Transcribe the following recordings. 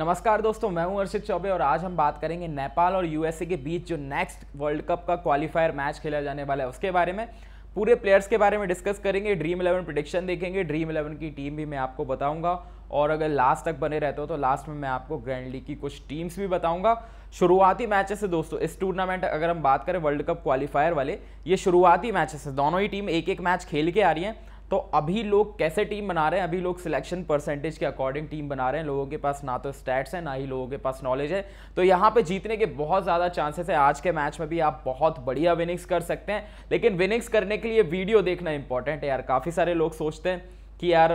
नमस्कार दोस्तों मैं हूं अर्षित चौबे और आज हम बात करेंगे नेपाल और यूएसए के बीच जो नेक्स्ट वर्ल्ड कप का क्वालिफायर मैच खेला जाने वाला है उसके बारे में पूरे प्लेयर्स के बारे में डिस्कस करेंगे ड्रीम इलेवन प्रडिक्शन देखेंगे ड्रीम इलेवन की टीम भी मैं आपको बताऊंगा और अगर लास्ट तक बने रहते हो तो लास्ट में मैं आपको ग्रैंड लीग की कुछ टीम्स भी बताऊंगा शुरुआती मैचेस से दोस्तों इस टूर्नामेंट अगर हम बात करें वर्ल्ड कप क्वालिफायर वाले ये शुरुआती मैचेस है दोनों ही टीम एक एक मैच खेल के आ रही हैं तो अभी लोग कैसे टीम बना रहे हैं अभी लोग सिलेक्शन परसेंटेज के अकॉर्डिंग टीम बना रहे हैं लोगों के पास ना तो स्टैट्स है ना ही लोगों के पास नॉलेज है तो यहाँ पे जीतने के बहुत ज़्यादा चांसेस है आज के मैच में भी आप बहुत बढ़िया विनिंग्स कर सकते हैं लेकिन विनिंग्स करने के लिए वीडियो देखना इंपॉर्टेंट है यार काफ़ी सारे लोग सोचते हैं कि यार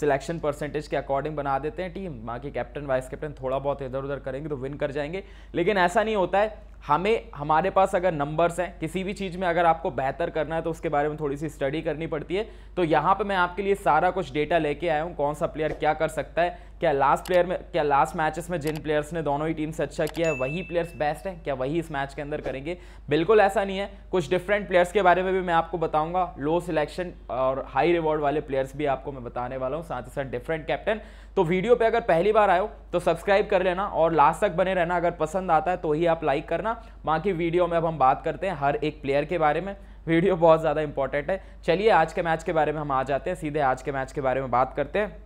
सिलेक्शन परसेंटेज के अकॉर्डिंग बना देते हैं टीम बाकी कैप्टन वाइस कैप्टन थोड़ा बहुत इधर उधर करेंगे तो विन कर जाएंगे लेकिन ऐसा नहीं होता है हमें हमारे पास अगर नंबर्स हैं किसी भी चीज़ में अगर आपको बेहतर करना है तो उसके बारे में थोड़ी सी स्टडी करनी पड़ती है तो यहाँ पे मैं आपके लिए सारा कुछ डेटा लेके आया हूँ कौन सा प्लेयर क्या कर सकता है क्या लास्ट प्लेयर में क्या लास्ट मैचेस में जिन प्लेयर्स ने दोनों ही टीम से अच्छा किया है वही प्लेयर्स बेस्ट हैं क्या वही इस मैच के अंदर करेंगे बिल्कुल ऐसा नहीं है कुछ डिफरेंट प्लेयर्स के बारे में भी मैं आपको बताऊंगा लो सिलेक्शन और हाई रिवॉर्ड वाले प्लेयर्स भी आपको मैं बताने वाला हूँ साथ ही साथ डिफरेंट कैप्टन तो वीडियो पे अगर पहली बार आए हो तो सब्सक्राइब कर लेना और लास्ट तक बने रहना अगर पसंद आता है तो ही आप लाइक करना बाकी वीडियो में अब हम बात करते हैं हर एक प्लेयर के बारे में वीडियो बहुत ज़्यादा इंपॉर्टेंट है चलिए आज के मैच के बारे में हम आ जाते हैं सीधे आज के मैच के बारे में बात करते हैं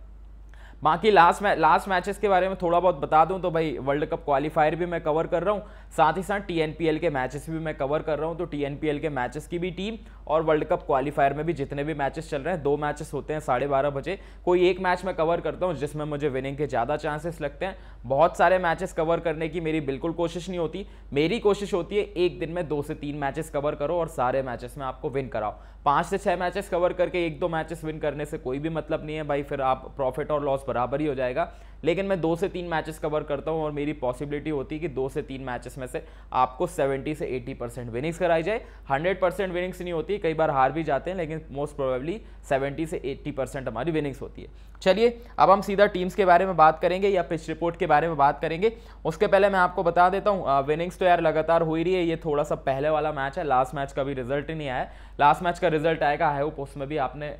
बाकी लास्ट मैच लास्ट मैचेस के बारे में थोड़ा बहुत बता दूं तो भाई वर्ल्ड कप क्वालिफायर भी मैं कवर कर रहा हूं साथ ही साथ टी के मैचेस भी मैं कवर कर रहा हूँ तो टी के मैचेस की भी टीम और वर्ल्ड कप क्वालिफायर में भी जितने भी मैचेस चल रहे हैं दो मैचेस होते हैं साढ़े बारह बजे कोई एक मैच मैं कवर करता हूँ जिसमें मुझे विनिंग के ज़्यादा चांसेस लगते हैं बहुत सारे मैचेस कवर करने की मेरी बिल्कुल कोशिश नहीं होती मेरी कोशिश होती है एक दिन में दो से तीन मैचेस कवर करो और सारे मैचेस में आपको विन कराओ पाँच से छः मैचेस कवर करके एक दो मैचेस विन करने से कोई भी मतलब नहीं है भाई फिर आप प्रॉफिट और लॉस बराबर ही हो जाएगा लेकिन मैं दो से तीन मैचेस कवर करता हूँ और मेरी पॉसिबिलिटी होती है कि दो से तीन मैचेस में में से आपको 70 से 80 परसेंट विनिंग्स कराई जाए 100 परसेंट विनिंग्स नहीं होती कई बार हार भी जाते हैं लेकिन मोस्ट प्रोबेबली 70 से 80 परसेंट हमारी विनिंग्स होती है चलिए अब हम सीधा टीम्स के बारे में बात करेंगे या पिच रिपोर्ट के बारे में बात करेंगे उसके पहले मैं आपको बता देता हूँ विनिंग्स तो यार लगातार हो ही रही है ये थोड़ा सा पहले वाला मैच है लास्ट मैच का भी रिजल्ट ही नहीं आया लास्ट मैच का रिजल्ट आएगा है उसमें भी आपने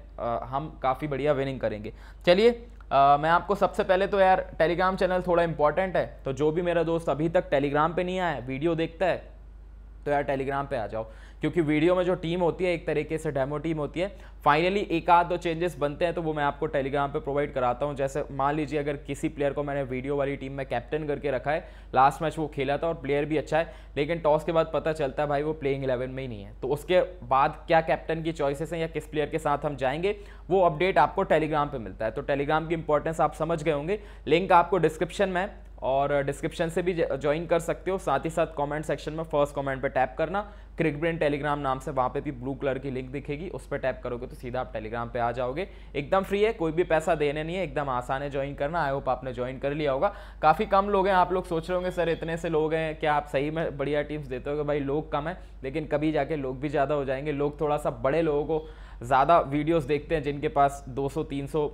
हम काफ़ी बढ़िया विनिंग करेंगे चलिए मैं आपको सबसे पहले तो यार टेलीग्राम चैनल थोड़ा इंपॉर्टेंट है तो जो भी मेरा दोस्त अभी तक टेलीग्राम पे नहीं आया वीडियो देखता है तो यार टेलीग्राम पे आ जाओ क्योंकि वीडियो में जो टीम होती है एक तरीके से डेमो टीम होती है फाइनली एक आध दो चेंजेस बनते हैं तो वो मैं आपको टेलीग्राम पे प्रोवाइड कराता हूँ जैसे मान लीजिए अगर किसी प्लेयर को मैंने वीडियो वाली टीम में कैप्टन करके रखा है लास्ट मैच वो खेला था और प्लेयर भी अच्छा है लेकिन टॉस के बाद पता चलता है भाई वो प्लेइंग इलेवन में ही नहीं है तो उसके बाद क्या कैप्टन की चॉइसेस हैं या किस प्लेयर के साथ हम जाएंगे वो अपडेट आपको टेलीग्राम पर मिलता है तो टेलीग्राम की इंपॉर्टेंस आप समझ गए होंगे लिंक आपको डिस्क्रिप्शन में और डिस्क्रिप्शन से भी ज्वाइन कर सकते हो साथ ही साथ कमेंट सेक्शन में फर्स्ट कमेंट पे टैप करना क्रिक ब्रेन टेलीग्राम नाम से वहाँ पे भी ब्लू कलर की लिंक दिखेगी उस पर टैप करोगे तो सीधा आप टेलीग्राम पे आ जाओगे एकदम फ्री है कोई भी पैसा देने नहीं है एकदम आसान है ज्वाइन करना आई होप आपने ज्वाइन कर लिया होगा काफ़ी कम लोग हैं आप लोग सोच रहे होंगे सर इतने से लोग हैं क्या आप सही में बढ़िया टिप्स देते हो भाई लोग कम है लेकिन कभी जाके लोग भी ज़्यादा हो जाएंगे लोग थोड़ा सा बड़े लोगों को ज़्यादा वीडियोस देखते हैं जिनके पास 200-300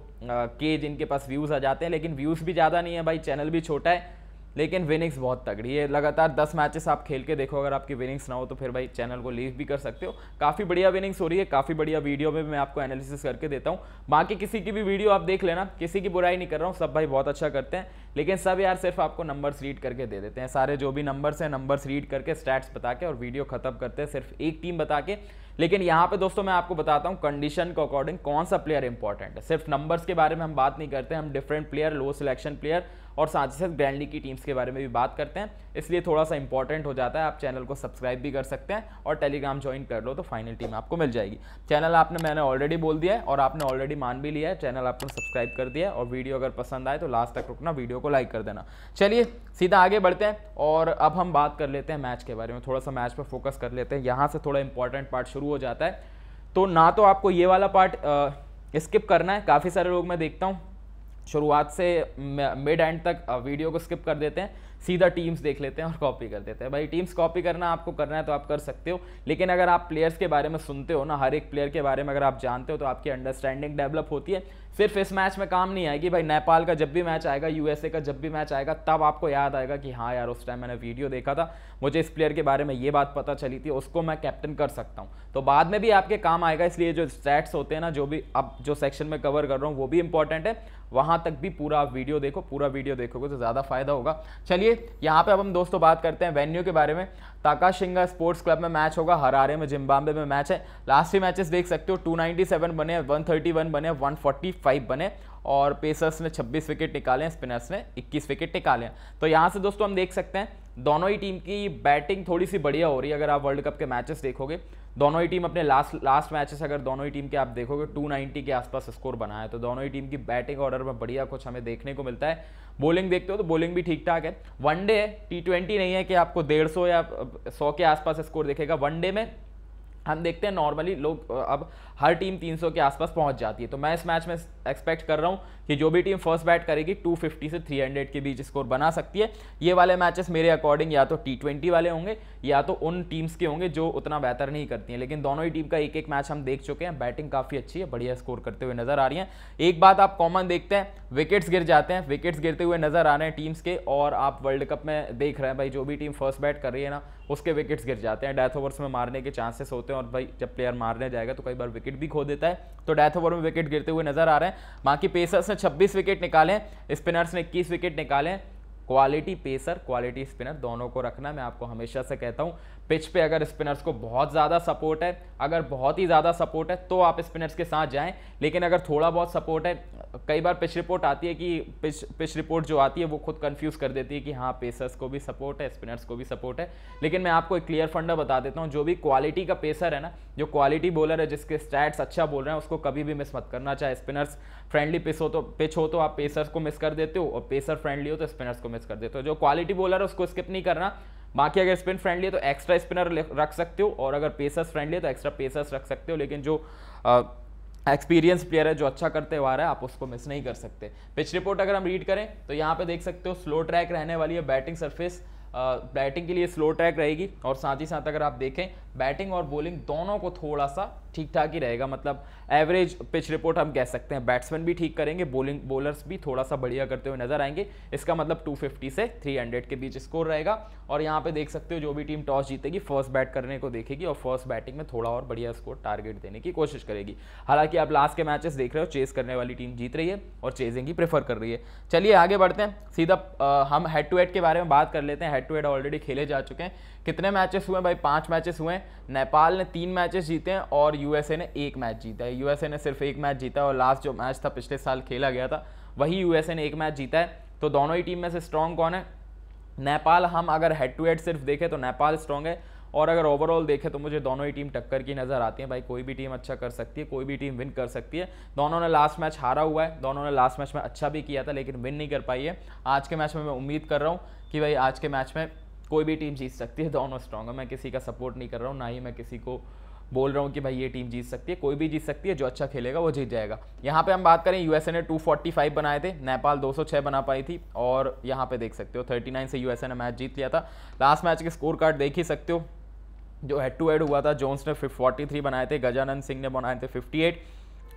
के जिनके पास व्यूज़ आ जाते हैं लेकिन व्यूज़ भी ज़्यादा नहीं है भाई चैनल भी छोटा है लेकिन विनिंग्स बहुत तगड़ी है लगातार दस मैचेस आप खेल के देखो अगर आपकी विनिंग्स ना हो तो फिर भाई चैनल को लीव भी कर सकते हो काफ़ी बढ़िया विनिंग्स हो रही है काफ़ी बढ़िया वीडियो में मैं आपको एनालिसिस करके देता हूँ बाकी किसी की भी वीडियो आप देख लेना किसी की बुराई नहीं कर रहा हूँ सब भाई बहुत अच्छा करते हैं लेकिन सब यार सिर्फ आपको नंबर्स रीड करके दे देते हैं सारे जो भी नंबर्स हैं नंबर्स रीड करके स्टैट्स बता के और वीडियो खत्म करते हैं सिर्फ एक टीम बता के लेकिन यहाँ पे दोस्तों मैं आपको बताता हूँ कंडीशन के अकॉर्डिंग कौन सा प्लेयर इंपॉर्टेंट है सिर्फ नंबर्स के बारे में हम बात नहीं करते हम different player low selection player और साथ ही साथ ग्रैंडली की टीम्स के बारे में भी बात करते हैं इसलिए थोड़ा सा इंपॉर्टेंट हो जाता है आप चैनल को सब्सक्राइब भी कर सकते हैं और टेलीग्राम ज्वाइन कर लो तो फाइनल टीम आपको मिल जाएगी चैनल आपने मैंने ऑलरेडी बोल दिया है और आपने ऑलरेडी मान भी लिया है चैनल आपने सब्सक्राइब कर दिया है और वीडियो अगर पसंद आए तो लास्ट तक रुकना वीडियो को लाइक कर देना चलिए सीधा आगे बढ़ते हैं और अब हम बात कर लेते हैं मैच के बारे में थोड़ा सा मैच पर फोकस कर लेते हैं यहाँ से थोड़ा इंपॉर्टेंट पार्ट शुरू हो जाता है तो ना तो आपको ये वाला पार्ट स्किप करना है काफ़ी सारे लोग मैं देखता हूँ शुरुआत से मिड एंड तक वीडियो को स्किप कर देते हैं सीधा टीम्स देख लेते हैं और कॉपी कर देते हैं भाई टीम्स कॉपी करना आपको करना है तो आप कर सकते हो लेकिन अगर आप प्लेयर्स के बारे में सुनते हो ना हर एक प्लेयर के बारे में अगर आप जानते हो तो आपकी अंडरस्टैंडिंग डेवलप होती है सिर्फ इस मैच में काम नहीं आएगी भाई नेपाल का जब भी मैच आएगा यूएसए का जब भी मैच आएगा तब आपको याद आएगा कि हाँ यार उस टाइम मैंने वीडियो देखा था मुझे इस प्लेयर के बारे में ये बात पता चली थी उसको मैं कैप्टन कर सकता हूँ तो बाद में भी आपके काम आएगा इसलिए जो स्टैट्स होते हैं ना जो भी अब जो सेक्शन में कवर कर रहा हूँ वो भी इंपॉर्टेंट है वहाँ तक भी पूरा वीडियो देखो पूरा वीडियो देखोगे तो ज़्यादा फायदा होगा चलिए चलिए यहाँ पे अब हम दोस्तों बात करते हैं वेन्यू के बारे में ताकाशिंगा स्पोर्ट्स क्लब में मैच होगा हरारे में जिम्बाब्वे में मैच है लास्ट ही मैचेस देख सकते हो 297 बने 131 बने 145 बने और पेसर्स ने 26 विकेट निकाले स्पिनर्स ने 21 विकेट निकाले तो यहाँ से दोस्तों हम देख सकते हैं दोनों ही टीम की बैटिंग थोड़ी सी बढ़िया हो रही है अगर आप वर्ल्ड कप के मैचेस देखोगे दोनों ही टीम अपने लास्ट लास्ट मैचेस अगर दोनों ही टीम के आप देखोगे 290 के आसपास स्कोर बना है तो दोनों ही टीम की बैटिंग ऑर्डर में बढ़िया कुछ हमें देखने को मिलता है बॉलिंग देखते हो तो बॉलिंग भी ठीक ठाक है वनडे है टी ट्वेंटी नहीं है कि आपको डेढ़ सौ या सौ के आसपास स्कोर देखेगा वनडे में हम देखते हैं नॉर्मली लोग अब हर टीम 300 के आसपास पहुंच जाती है तो मैं इस मैच में एक्सपेक्ट कर रहा हूं कि जो भी टीम फर्स्ट बैट करेगी 250 से 300 के बीच स्कोर बना सकती है ये वाले मैचेस मेरे अकॉर्डिंग या तो टी वाले होंगे या तो उन टीम्स के होंगे जो उतना बेहतर नहीं करती हैं लेकिन दोनों ही टीम का एक एक मैच हम देख चुके हैं बैटिंग काफ़ी अच्छी है बढ़िया स्कोर करते हुए नजर आ रही है एक बात आप कॉमन देखते हैं विकेट्स गिर जाते हैं विकेट्स गिरते हुए नजर आ रहे हैं टीम्स के और आप वर्ल्ड कप में देख रहे हैं भाई जो भी टीम फर्स्ट बैट कर रही है ना उसके विकेट्स गिर जाते हैं डेथ ओवर्स में मारने के चांसेस होते हैं और भाई जब प्लेयर मारने जाएगा तो कई बार विकेट भी खो देता है तो डेथ ओवर में विकेट गिरते हुए नजर आ रहे हैं बाकी पेसर्स ने छब्बीस विकेट निकाले स्पिनर्स ने इक्कीस विकेट निकाले क्वालिटी पेसर क्वालिटी स्पिनर दोनों को रखना मैं आपको हमेशा से कहता हूँ पिच पे अगर स्पिनर्स को बहुत ज़्यादा सपोर्ट है अगर बहुत ही ज़्यादा सपोर्ट है तो आप स्पिनर्स के साथ जाएं लेकिन अगर थोड़ा बहुत सपोर्ट है कई बार पिच रिपोर्ट आती है कि पिच पिच रिपोर्ट जो आती है वो खुद कंफ्यूज कर देती है कि हाँ पेसर्स को भी सपोर्ट है स्पिनर्स को भी सपोर्ट है लेकिन मैं आपको एक क्लियर फंडा बता देता हूँ जो भी क्वालिटी का पेसर है ना जो क्वालिटी बॉलर है जिसके स्टैट्स अच्छा बोल रहे हैं उसको कभी भी मिस मत करना चाहे स्पिनर्स फ्रेंडली पिच हो तो पिच हो तो आप पेसर्स को मिस कर देते हो और पेसर फ्रेंडली हो तो स्पिनर्स को मिस कर देते हो जो क्वालिटी बॉलर है उसको स्किप नहीं करना बाकी अगर स्पिन फ्रेंडली है तो एक्स्ट्रा स्पिनर रख सकते हो और अगर पेसर्स फ्रेंडली है तो एक्स्ट्रा पेसर्स रख सकते हो लेकिन जो एक्सपीरियंस प्लेयर है जो अच्छा करते हुआ रहा है आप उसको मिस नहीं कर सकते पिच रिपोर्ट अगर हम रीड करें तो यहाँ पे देख सकते हो स्लो ट्रैक रहने वाली है बैटिंग सरफेस बैटिंग के लिए स्लो ट्रैक रहेगी और साथ ही साथ अगर आप देखें बैटिंग और बॉलिंग दोनों को थोड़ा सा ठीक ठाक ही रहेगा मतलब एवरेज पिच रिपोर्ट हम कह सकते हैं बैट्समैन भी ठीक करेंगे बोलिंग बॉलर्स भी थोड़ा सा बढ़िया करते हुए नजर आएंगे इसका मतलब 250 से 300 के बीच स्कोर रहेगा और यहाँ पे देख सकते हो जो भी टीम टॉस जीतेगी फर्स्ट बैट करने को देखेगी और फर्स्ट बैटिंग में थोड़ा और बढ़िया स्कोर टारगेट देने की कोशिश करेगी हालांकि आप लास्ट के मैचेस देख रहे हो चेस करने वाली टीम जीत रही है और चेजिंग ही प्रेफर कर रही है चलिए आगे बढ़ते हैं सीधा हम हेड टू हेड के बारे में बात कर लेते हैं हेड टू हेड ऑलरेडी खेले जा चुके हैं कितने मैचेस हुए भाई पाँच मैचेस हुए नेपाल ने तीन मैचेस जीते हैं और यूएसए ने एक मैच जीता है यूएसए ने सिर्फ एक मैच जीता है और लास्ट जो मैच था पिछले साल खेला गया था वही यूएसए ने एक मैच जीता है तो दोनों ही टीम में से स्ट्रांग कौन है नेपाल हम अगर हेड टू हेड सिर्फ देखें तो नेपाल स्ट्रांग है और अगर ओवरऑल देखें तो मुझे दोनों ही टीम टक्कर की नज़र आती है भाई कोई भी टीम अच्छा कर सकती है कोई भी टीम विन कर सकती है दोनों ने लास्ट मैच हारा हुआ है दोनों ने लास्ट मैच में अच्छा भी किया था लेकिन विन नहीं कर पाई है आज के मैच में मैं उम्मीद कर रहा हूँ कि भाई आज के मैच में कोई भी टीम जीत सकती है दोनों स्ट्रांग है मैं किसी का सपोर्ट नहीं कर रहा हूँ ना ही मैं किसी को बोल रहा हूँ कि भाई ये टीम जीत सकती है कोई भी जीत सकती है जो अच्छा खेलेगा वो जीत जाएगा यहाँ पे हम बात करें यूएसए ने 245 बनाए थे नेपाल 206 बना पाई थी और यहाँ पे देख सकते हो 39 से यूएसए ने मैच जीत लिया था लास्ट मैच के स्कोर कार्ड देख ही सकते हो जो हेड टू हेड हुआ था जोन्स ने फोर्टी बनाए थे गजानंद सिंह ने बनाए थे फिफ्टी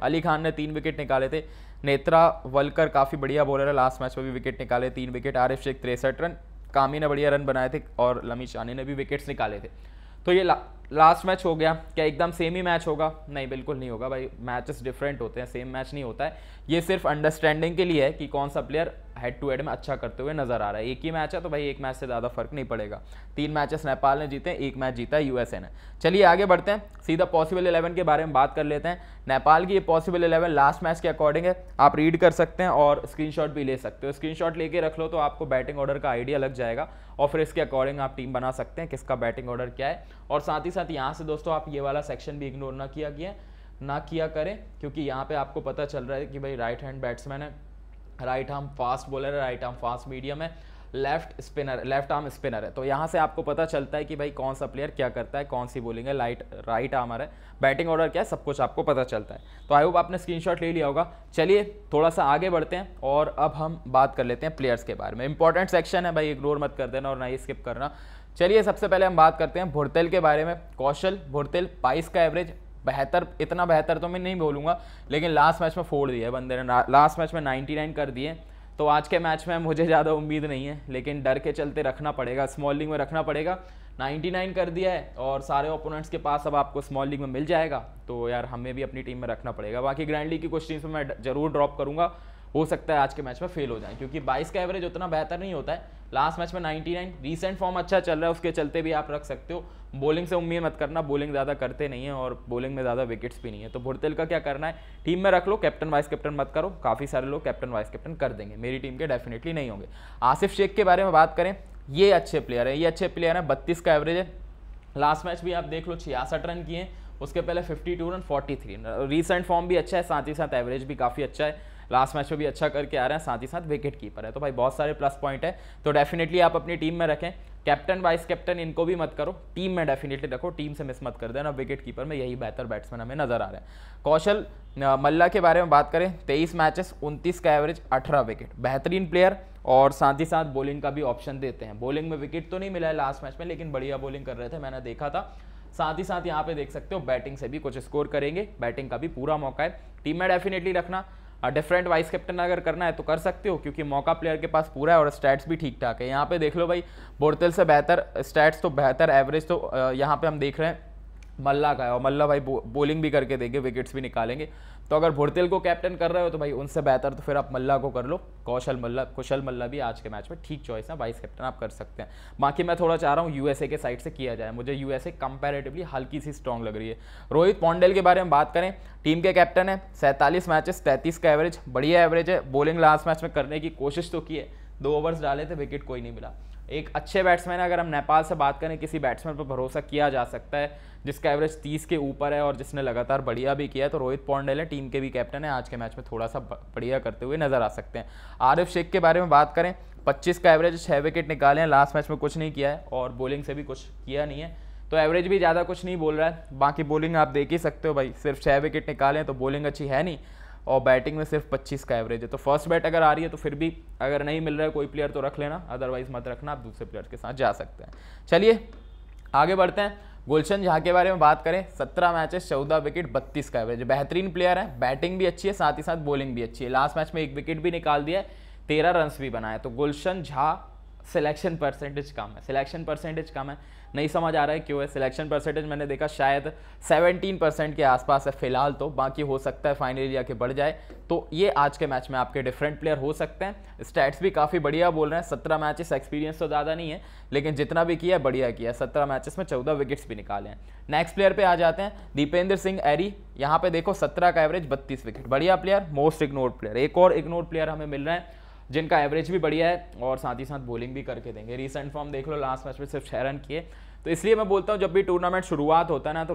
अली खान ने तीन विकेट निकाले थे नेत्रा वलकर काफ़ी बढ़िया बॉलर है लास्ट मैच में भी विकेट निकाले तीन विकेट आरिफ शेख तिरसठ रन कामी ने बढ़िया रन बनाए थे और लमी शानी ने भी विकेट्स निकाले थे तो ये ला, लास्ट मैच हो गया क्या एकदम सेम ही मैच होगा नहीं बिल्कुल नहीं होगा भाई मैचेस डिफरेंट होते हैं सेम मैच नहीं होता है ये सिर्फ अंडरस्टैंडिंग के लिए है कि कौन सा प्लेयर हेड टू हेड में अच्छा करते हुए नजर आ रहा है एक ही मैच है तो भाई एक मैच से ज़्यादा फर्क नहीं पड़ेगा तीन मैचेस नेपाल ने जीते एक मैच जीता है यूएसए ने चलिए आगे बढ़ते हैं सीधा पॉसिबल इलेवन के बारे में बात कर लेते हैं नेपाल की ये पॉसिबल इलेवन लास्ट मैच के अकॉर्डिंग है आप रीड कर सकते हैं और स्क्रीन भी ले सकते हो स्क्रीन लेके रख लो तो आपको बैटिंग ऑर्डर का आइडिया लग जाएगा और फिर इसके अकॉर्डिंग आप टीम बना सकते हैं किसका बैटिंग ऑर्डर क्या है और साथ ही साथ यहाँ से दोस्तों आप ये वाला सेक्शन भी इग्नोर ना किया किया ना किया करें क्योंकि यहाँ पे आपको पता चल रहा है कि भाई राइट हैंड बैट्समैन है राइट आर्म फास्ट बॉलर है राइट आर्म फास्ट मीडियम है left spinner left arm spinner है तो यहाँ से आपको पता चलता है कि भाई कौन सा प्लेयर क्या करता है कौन सी बोलिंग है लाइट राइट आर्मर है बैटिंग ऑर्डर क्या है सब कुछ आपको पता चलता है तो आई होप आपने स्क्रीनशॉट ले लिया होगा चलिए थोड़ा सा आगे बढ़ते हैं और अब हम बात कर लेते हैं प्लेयर्स के बारे में इंपॉर्टेंट सेक्शन है भाई इग्नोर मत कर देना और ना ही स्किप करना चलिए सबसे पहले हम बात करते हैं भुरतेल के बारे में कौशल भुरतेल बाईस का एवरेज बेहतर इतना बेहतर तो मैं नहीं बोलूँगा लेकिन लास्ट मैच में फोड़ दिया है बंदे ने लास्ट मैच में नाइन्टी नाइन कर दिए तो आज के मैच में मुझे ज़्यादा उम्मीद नहीं है लेकिन डर के चलते रखना पड़ेगा स्मॉल लीग में रखना पड़ेगा नाइन्टी नाइन कर दिया है और सारे ओपोनेंट्स के पास अब आपको स्मॉल लीग में मिल जाएगा तो यार हमें भी अपनी टीम में रखना पड़ेगा बाकी ग्रैंड लीग की कुछ टीम्स मैं जरूर ड्रॉप करूँगा हो सकता है आज के मैच में फेल हो जाए क्योंकि 22 का एवरेज उतना बेहतर नहीं होता है लास्ट मैच में 99 रीसेंट फॉर्म अच्छा चल रहा है उसके चलते भी आप रख सकते हो बॉलिंग से उम्मीद मत करना बॉलिंग ज़्यादा करते नहीं है और बॉलिंग में ज़्यादा विकेट्स भी नहीं है तो भुड़तेल का क्या करना है टीम में रख लो कैप्टन वाइस कैप्टन मत करो काफ़ी सारे लोग कैप्टन वाइस कैप्टन कर देंगे मेरी टीम के डेफिनेटली नहीं होंगे आसिफ शेख के बारे में बात करें ये अच्छे प्लेयर हैं ये अच्छे प्लेयर हैं बत्तीस का एवरेज है लास्ट मैच भी आप देख लो छियासठ रन किए उसके पहले 52 run forty run recent form भी अच्छा है साथ ही साथ एवरेज भी काफ़ी अच्छा है लास्ट मैच में भी अच्छा करके आ रहे हैं साथ ही साथ विकेट कीपर है तो भाई बहुत सारे प्लस पॉइंट है तो डेफिनेटली आप अपनी टीम में रखें कैप्टन वाइस कैप्टन इनको भी मत करो टीम में डेफिनेटली रखो टीम से मिस मत कर देना विकेट कीपर में यही बेहतर बैट्समैन हमें नजर आ रहे हैं कौशल मल्ला के बारे में बात करें तेईस मैचेस उनतीस का एवरेज अठारह विकेट बेहतरीन प्लेयर और साथ ही साथ बॉलिंग का भी ऑप्शन देते हैं बॉलिंग में विकेट तो नहीं मिला है लास्ट मैच में लेकिन बढ़िया बॉलिंग कर रहे थे मैंने देखा था साथ ही साथ यहाँ पे देख सकते हो बैटिंग से भी कुछ स्कोर करेंगे बैटिंग का भी पूरा मौका है टीम में डेफिनेटली रखना डिफरेंट वाइस कैप्टन अगर करना है तो कर सकते हो क्योंकि मौका प्लेयर के पास पूरा है और स्टैट्स भी ठीक ठाक है यहाँ पे देख लो भाई बोर्तल से बेहतर स्टैट्स तो बेहतर एवरेज तो यहाँ पे हम देख रहे हैं मल्ला का है और मल्ला भाई बो, बोलिंग भी करके देंगे विकेट्स भी निकालेंगे तो अगर भुड़तेल को कैप्टन कर रहे हो तो भाई उनसे बेहतर तो फिर आप मल्ला को कर लो कौशल मल्ला कुशल मल्ला भी आज के मैच में ठीक चॉइस है वाइस कैप्टन आप कर सकते हैं बाकी मैं थोड़ा चाह रहा हूँ यूएसए के साइड से किया जाए मुझे यूएसए कंपेरेटिवली हल्की सी स्ट्रॉन्ग लग रही है रोहित पौंडेल के बारे में बात करें टीम के कैप्टन है सैंतालीस मैचेस तैंतीस का एवरेज बढ़िया एवरेज है बॉलिंग लास्ट मैच में करने की कोशिश तो की है दो ओवर्स डाले थे विकेट कोई नहीं मिला एक अच्छे बैट्समैन है अगर हम नेपाल से बात करें किसी बैट्समैन पर भरोसा किया जा सकता है जिसका एवरेज तीस के ऊपर है और जिसने लगातार बढ़िया भी किया है तो रोहित पौंडेल है टीम के भी कैप्टन है आज के मैच में थोड़ा सा बढ़िया करते हुए नजर आ सकते हैं आरिफ शेख के बारे में बात करें पच्चीस का एवरेज छः विकेट निकाले हैं लास्ट मैच में कुछ नहीं किया है और बॉलिंग से भी कुछ किया नहीं है तो एवरेज भी ज़्यादा कुछ नहीं बोल रहा है बाकी बॉलिंग आप देख ही सकते हो भाई सिर्फ छः विकेट निकाले हैं तो बॉलिंग अच्छी है नहीं और बैटिंग में सिर्फ 25 का एवरेज है तो फर्स्ट बैट अगर आ रही है तो फिर भी अगर नहीं मिल रहा है कोई प्लेयर तो रख लेना अदरवाइज मत रखना आप दूसरे प्लेयर के साथ जा सकते हैं चलिए आगे बढ़ते हैं गुलशन झा के बारे में बात करें सत्रह मैचेस चौदह विकेट बत्तीस का एवरेज बेहतरीन प्लेयर है बैटिंग भी अच्छी है साथ ही साथ बॉलिंग भी अच्छी है लास्ट मैच में एक विकेट भी निकाल दिया है तेरह रन भी बनाए तो गुलशन झा सिलेक्शन परसेंटेज कम है सिलेक्शन परसेंटेज कम है नहीं समझ आ रहा है क्यों है सिलेक्शन परसेंटेज मैंने देखा शायद 17 परसेंट के आसपास है फिलहाल तो बाकी हो सकता है फाइनली के बढ़ जाए तो ये आज के मैच में आपके डिफरेंट प्लेयर हो सकते हैं स्टैट्स भी काफ़ी बढ़िया बोल रहे हैं सत्रह मैचेस एक्सपीरियंस तो ज़्यादा नहीं है लेकिन जितना भी किया बढ़िया किया सत्रह मैचेस में चौदह विकेट्स भी निकाले हैं नेक्स्ट प्लेयर पर आ जाते हैं दीपेंद्र सिंह एरी यहाँ पे देखो सत्रह का एवरेज बत्तीस विकेट बढ़िया प्लेयर मोस्ट इग्नोर्ड प्लेयर एक और इग्नोर्ड प्लेयर हमें मिल रहे हैं जिनका एवरेज भी बढ़िया है और साथ ही साथ बॉलिंग भी करके देंगे रिसेंट फॉर्म देख लो लास्ट मैच में सिर्फ छः रन किए तो इसलिए मैं बोलता हूँ जब भी टूर्नामेंट शुरुआत होता है ना तो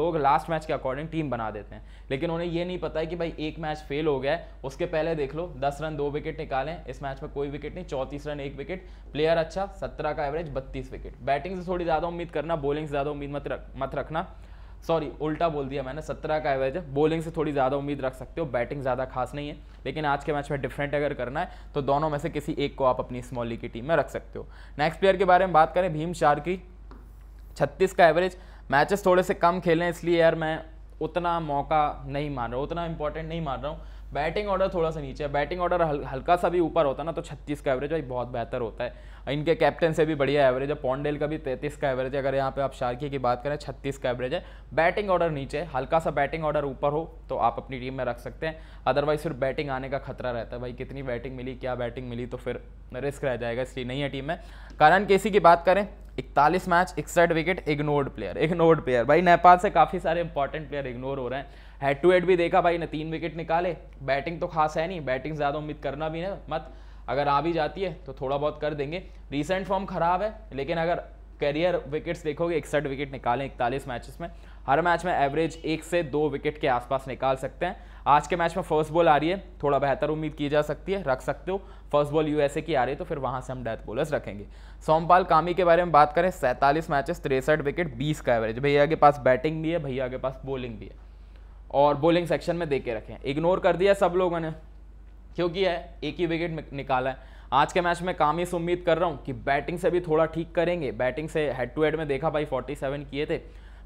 लोग लास्ट मैच के अकॉर्डिंग टीम बना देते हैं लेकिन उन्हें ये नहीं पता है कि भाई एक मैच फेल हो गया है उसके पहले देख लो दस रन दो विकेट निकालें इस मैच में कोई विकेट नहीं चौंतीस रन एक विकेट प्लेयर अच्छा सत्रह का एवरेज बत्तीस विकेट बैटिंग से थोड़ी ज़्यादा उम्मीद करना बॉलिंग से ज़्यादा उम्मीद मत रख मत रखना सॉरी उल्टा बोल दिया मैंने सत्रह का एवरेज है बॉलिंग से थोड़ी ज़्यादा उम्मीद रख सकते हो बैटिंग ज़्यादा खास नहीं है लेकिन आज के मैच में डिफरेंट अगर करना है तो दोनों में से किसी एक को आप अपनी स्मॉली की टीम में रख सकते हो नेक्स्ट प्लेयर के बारे में बात करें भीम शार की छत्तीस का एवरेज मैचेस थोड़े से कम खेले इसलिए यार मैं उतना मौका नहीं मान रहा हूँ उतना इंपॉर्टेंट नहीं मान रहा हूँ बैटिंग ऑर्डर थोड़ा सा नीचे है बैटिंग ऑर्डर हल्का सा भी ऊपर होता ना तो 36 का एवरेज भाई बहुत बेहतर होता है इनके कैप्टन से भी बढ़िया एवरेज है पॉन्डेल का भी 33 का एवरेज है अगर यहाँ पे आप शार्की की बात करें 36 का एवरेज है बैटिंग ऑर्डर नीचे है हल्का सा बैटिंग ऑर्डर ऊपर हो तो आप अपनी टीम में रख सकते हैं अदरवाइज सिर्फ बैटिंग आने का खतरा रहता है भाई कितनी बैटिंग मिली क्या बैटिंग मिली तो फिर रिस्क रह जाएगा इसलिए नहीं है टीम में कारण केसी की बात करें इकतालीस मैच इकसठ wicket ignored player ignored player भाई नेपाल से काफ़ी सारे इंपॉर्टेंट प्लेयर इग्नोर हो रहे हैं हेड टू हेड भी देखा भाई ने तीन विकेट निकाले बैटिंग तो खास है नहीं बैटिंग ज़्यादा उम्मीद करना भी नहीं मत अगर आ भी जाती है तो थोड़ा बहुत कर देंगे रिसेंट फॉर्म खराब है लेकिन अगर करियर विकेट्स देखोगे इकसठ विकेट निकालें इकतालीस मैचेस में हर मैच में एवरेज एक से दो विकेट के आसपास निकाल सकते हैं आज के मैच में फर्स्ट बॉल आ रही है थोड़ा बेहतर उम्मीद की जा सकती है रख सकते हो फर्स्ट बॉल यूएसए की आ रही है तो फिर वहां से हम डेथ बॉलर्स रखेंगे सोमपाल कामी के बारे में बात करें सैंतालीस मैचेस तिरसठ विकेट बीस का एवरेज भैया के पास बैटिंग भी है भैया के पास बॉलिंग भी है और बॉलिंग सेक्शन में दे के रखें इग्नोर कर दिया सब लोगों ने क्योंकि है एक ही विकेट निकाला है आज के मैच में कामी से उम्मीद कर रहा हूँ कि बैटिंग से भी थोड़ा ठीक करेंगे बैटिंग से हेड टू हेड में देखा भाई 47 किए थे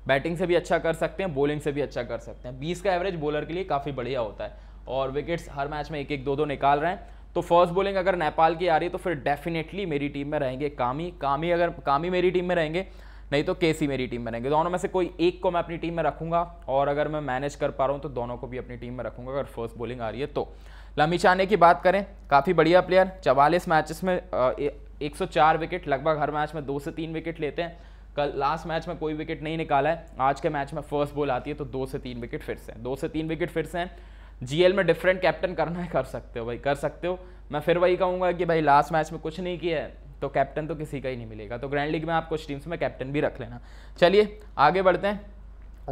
बैटिंग से भी अच्छा कर सकते हैं बॉलिंग से भी अच्छा कर सकते हैं बीस का एवरेज बॉलर के लिए काफ़ी बढ़िया होता है और विकेट्स हर मैच में एक एक दो दो निकाल रहे हैं तो फर्स्ट बॉलिंग अगर नेपाल की आ रही है तो फिर डेफिनेटली मेरी टीम में रहेंगे कामी कामी अगर कामी मेरी टीम में रहेंगे नहीं तो केसी मेरी टीम में रहेंगे दोनों में से कोई एक को मैं अपनी टीम में रखूंगा और अगर मैं मैनेज कर पा रहा हूँ तो दोनों को भी अपनी टीम में रखूंगा अगर फर्स्ट बॉलिंग आ रही है तो लमी चाने की बात करें काफ़ी बढ़िया प्लेयर चवालीस मैचेस में एक विकेट लगभग हर मैच में दो से तीन विकेट लेते हैं कल लास्ट मैच में कोई विकेट नहीं निकाला है आज के मैच में फर्स्ट बॉल आती है तो दो से तीन विकेट फिर से दो से तीन विकेट फिर से हैं जीएल में डिफरेंट कैप्टन करना है कर सकते हो भाई कर सकते हो मैं फिर वही कहूँगा कि भाई लास्ट मैच में कुछ नहीं किया है तो कैप्टन तो किसी का ही नहीं मिलेगा तो ग्रैंड लीग में आप कुछ टीम्स में कैप्टन भी रख लेना चलिए आगे बढ़ते हैं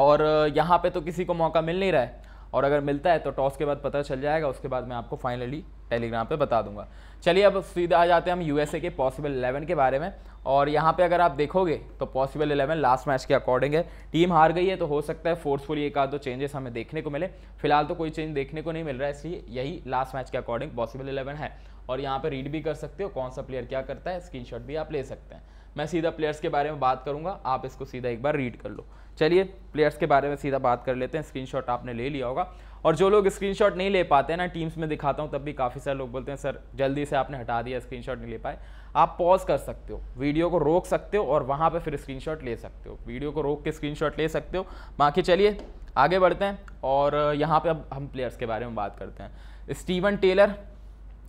और यहाँ पे तो किसी को मौका मिल नहीं रहा है और अगर मिलता है तो टॉस के बाद पता चल जाएगा उसके बाद मैं आपको फाइनली टेलीग्राम पे बता दूंगा चलिए अब सीधा आ जाते हैं हम यूएसए के पॉसिबल इलेवन के बारे में और यहाँ पे अगर आप देखोगे तो पॉसिबल इलेवन लास्ट मैच के अकॉर्डिंग है टीम हार गई है तो हो सकता है फोर्सफुल एक आध दो चेंजेस हमें देखने को मिले फिलहाल तो कोई चेंज देखने को नहीं मिल रहा है इसलिए यही लास्ट मैच के अकॉर्डिंग पॉसिबल इलेवन है और यहाँ पर रीड भी कर सकते हो कौन सा प्लेयर क्या करता है स्क्रीन भी आप ले सकते हैं मैं सीधा प्लेयर्स के बारे में बात करूंगा आप इसको सीधा एक बार रीड कर लो चलिए प्लेयर्स के बारे में सीधा बात कर लेते हैं स्क्रीनशॉट आपने ले लिया होगा और जो लोग स्क्रीनशॉट नहीं ले पाते हैं ना टीम्स में दिखाता हूँ तब भी काफ़ी सारे लोग बोलते हैं सर जल्दी से आपने हटा दिया स्क्रीनशॉट नहीं ले पाए आप पॉज कर सकते हो वीडियो को रोक सकते हो और वहाँ पर फिर स्क्रीनशॉट ले सकते हो वीडियो को रोक के स्क्रीनशॉट ले सकते हो बाकी चलिए आगे बढ़ते हैं और यहाँ पर अब हम प्लेयर्स के बारे में बात करते हैं स्टीवन टेलर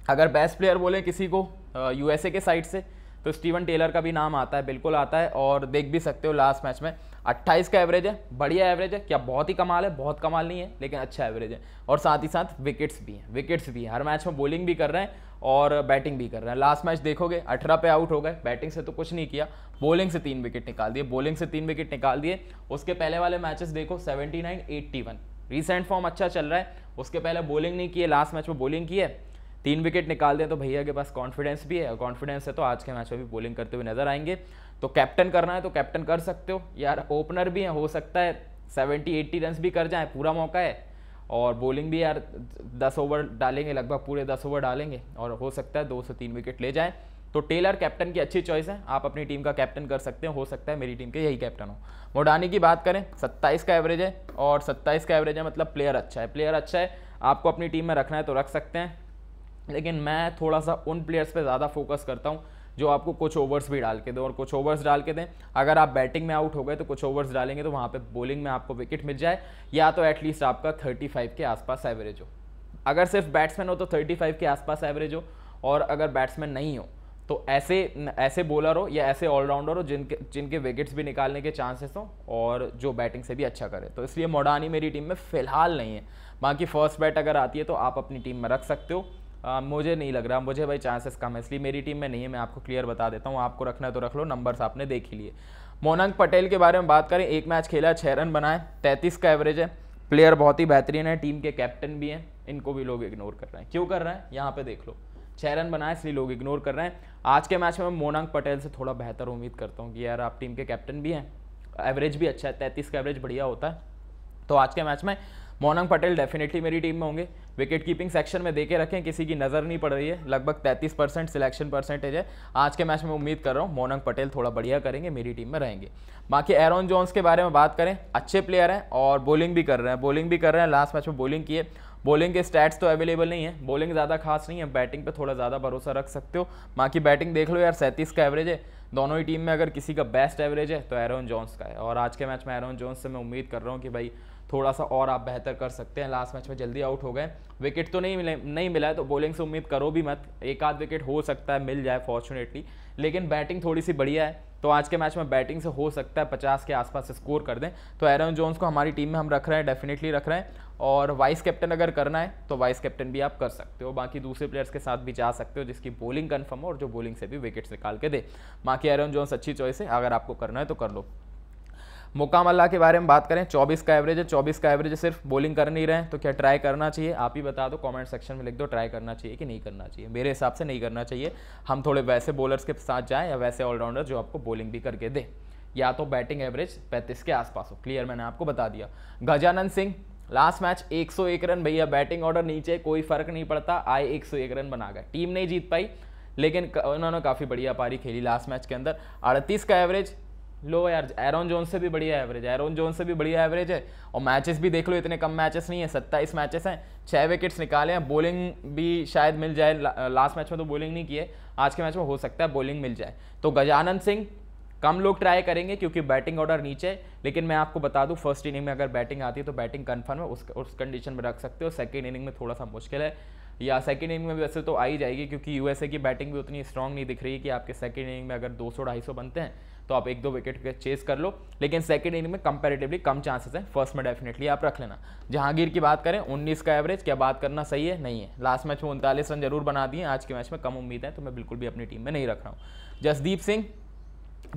अगर बेस्ट प्लेयर बोलें किसी को यूएसए के साइड से तो स्टीवन टेलर का भी नाम आता है बिल्कुल आता है और देख भी सकते हो लास्ट मैच में 28 का एवरेज है बढ़िया एवरेज है क्या बहुत ही कमाल है बहुत कमाल नहीं है लेकिन अच्छा एवरेज है और साथ ही साथ विकेट्स भी हैं विकेट्स भी हैं हर मैच में बॉलिंग भी कर रहे हैं और बैटिंग भी कर रहे हैं लास्ट मैच देखोगे अठारह पे आउट हो गए बैटिंग से तो कुछ नहीं किया बॉलिंग से तीन विकेट निकाल दिए बॉलिंग से तीन विकेट निकाल दिए उसके पहले वाले मैचेस देखो सेवेंटी नाइन रिसेंट फॉर्म अच्छा चल रहा है उसके पहले बॉलिंग नहीं किए लास्ट मैच में बॉलिंग की है तीन विकेट निकाल दें तो भैया के पास कॉन्फिडेंस भी है और कॉन्फिडेंस है तो आज के मैच में भी बॉलिंग करते हुए नजर आएंगे तो कैप्टन करना है तो कैप्टन कर सकते हो यार ओपनर भी हैं हो सकता है सेवेंटी एट्टी रन भी कर जाएँ पूरा मौका है और बॉलिंग भी यार दस ओवर डालेंगे लगभग पूरे दस ओवर डालेंगे और हो सकता है दो से तीन विकेट ले जाएँ तो टेलर कैप्टन की अच्छी चॉइस है आप अपनी टीम का कैप्टन कर सकते हो हो सकता है मेरी टीम के यही कैप्टन हो मोडानी की बात करें 27 का एवरेज है और 27 का एवरेज है मतलब प्लेयर अच्छा है प्लेयर अच्छा है आपको अपनी टीम में रखना है तो रख सकते हैं लेकिन मैं थोड़ा सा उन प्लेयर्स पे ज़्यादा फोकस करता हूँ जो आपको कुछ ओवर्स भी डाल के दें और कुछ ओवर्स डाल के दें अगर आप बैटिंग में आउट हो गए तो कुछ ओवर्स डालेंगे तो वहाँ पे बॉलिंग में आपको विकेट मिल जाए या तो एटलीस्ट आपका 35 के आसपास एवरेज हो अगर सिर्फ बैट्समैन हो तो 35 के आसपास एवरेज हो और अगर बैट्समैन नहीं हो तो ऐसे ऐसे बॉलर हो या ऐसे ऑलराउंडर हो जिनके जिनके विकेट्स भी निकालने के चांसेस हों और जो बैटिंग से भी अच्छा करे तो इसलिए मोडानी मेरी टीम में फ़िलहाल नहीं है बाकी फर्स्ट बैट अगर आती है तो आप अपनी टीम में रख सकते हो आ, मुझे नहीं लग रहा मुझे भाई चांसेस कम है इसलिए मेरी टीम में नहीं है मैं आपको क्लियर बता देता हूँ आपको रखना है तो रख लो नंबर्स आपने देख ही लिए मोनंक पटेल के बारे में बात करें एक मैच खेला छः रन बनाए तैंतीस का एवरेज है प्लेयर बहुत ही बेहतरीन है टीम के कैप्टन भी हैं इनको भी लोग इग्नोर कर रहे हैं क्यों कर रहे हैं यहाँ पे देख लो छः रन बनाए इसलिए लोग इग्नोर कर रहे हैं आज के मैच में मैं मोनंक पटेल से थोड़ा बेहतर उम्मीद करता हूँ कि यार आप टीम के कैप्टन भी हैं एवरेज भी अच्छा है तैंतीस का एवरेज बढ़िया होता है तो आज के मैच में मोनंग पटेल डेफिनेटली मेरी टीम में होंगे विकेट कीपिंग सेक्शन में देखे रखें किसी की नज़र नहीं पड़ रही है लगभग 33 परसेंट सिलेक्शन परसेंटेज है आज के मैच में उम्मीद कर रहा हूँ मोनंग पटेल थोड़ा बढ़िया करेंगे मेरी टीम में रहेंगे बाकी एरोन जोन्स के बारे में बात करें अच्छे प्लेयर हैं और बॉलिंग भी कर रहे हैं बॉलिंग भी कर रहे हैं लास्ट मैच में बॉलिंग की है बॉलिंग के स्टैट्स तो अवेलेबल नहीं है बॉलिंग ज़्यादा खास नहीं है बैटिंग पे थोड़ा ज़्यादा भरोसा रख सकते हो बाकी बैटिंग देख लो यार सैंतीस का एवरेज है दोनों ही टीम में अगर किसी का बेस्ट एवरेज है तो एरोन जोन्स का है और आज के मैच में एरोन जोन्स से मैं उम्मीद कर रहा हूँ कि भाई थोड़ा सा और आप बेहतर कर सकते हैं लास्ट मैच में जल्दी आउट हो गए विकेट तो नहीं मिले नहीं मिला है तो बॉलिंग से उम्मीद करो भी मत एक आध विकेट हो सकता है मिल जाए फॉर्चुनेटली लेकिन बैटिंग थोड़ी सी बढ़िया है तो आज के मैच में बैटिंग से हो सकता है पचास के आसपास स्कोर कर दें तो एरन जोन्स को हमारी टीम में हम रख रहे हैं डेफिनेटली रख रहे हैं और वाइस कैप्टन अगर करना है तो वाइस कैप्टन भी आप कर सकते हो बाकी दूसरे प्लेयर्स के साथ भी जा सकते हो जिसकी बॉलिंग कन्फर्म हो और जो बॉलिंग से भी विकेट्स निकाल के दे बाकी एरन जोन्स अच्छी चॉइस है अगर आपको करना है तो कर लो मुकाम अल्लाह के बारे में बात करें 24 का एवरेज है 24 का एवरेज सिर्फ बॉलिंग कर नहीं रहे तो क्या ट्राई करना चाहिए आप ही बता दो कमेंट सेक्शन में लिख दो ट्राई करना चाहिए कि नहीं करना चाहिए मेरे हिसाब से नहीं करना चाहिए हम थोड़े वैसे बॉलर्स के साथ जाएँ या वैसे ऑलराउंडर जो आपको बॉलिंग भी करके दे या तो बैटिंग एवरेज पैंतीस के आसपास हो क्लियर मैंने आपको बता दिया Gajanand Singh last match 101 run भैया बैटिंग ऑर्डर नीचे कोई फर्क नहीं पड़ता आए 101 रन बना गए टीम नहीं जीत पाई लेकिन उन्होंने काफ़ी बढ़िया पारी खेली लास्ट मैच के अंदर अड़तीस का एवरेज लो यार एरोन जोन से भी बढ़िया एवरेज एरोन जोन से भी बढ़िया एवरेज है और मैचेस भी देख लो इतने कम मैचेस नहीं है सत्ताईस मैचेस हैं छः विकेट्स निकाले हैं बॉलिंग भी शायद मिल जाए ला, लास्ट मैच में तो बॉलिंग नहीं की है आज के मैच में हो सकता है बॉलिंग मिल जाए तो गजानंद सिंह कम लोग ट्राई करेंगे क्योंकि बैटिंग ऑर्डर नीचे लेकिन मैं आपको बता दूं फर्स्ट इनिंग में अगर बैटिंग आती है तो बैटिंग कन्फर्म है उस उस कंडीशन में रख सकते हो सेकेंड इनिंग में थोड़ा सा मुश्किल है या सेकेंड इनिंग में वैसे तो आ ही जाएगी क्योंकि यूएसए की बैटिंग भी उतनी स्ट्रॉन्ग नहीं दिख रही कि आपके सेकेंड इनिंग में अगर दो सौ बनते हैं तो आप एक दो विकेट चेस कर लो लेकिन सेकेंड इनिंग में कंपेरेटिवली कम चांसेस हैं फर्स्ट में डेफिनेटली आप रख लेना जहांगीर की बात करें उन्नीस का एवरेज क्या बात करना सही है नहीं है लास्ट मैच में उनतालीस रन जरूर बना दिए आज के मैच में कम उम्मीद है तो मैं बिल्कुल भी अपनी टीम में नहीं रख रहा हूँ जसदीप सिंह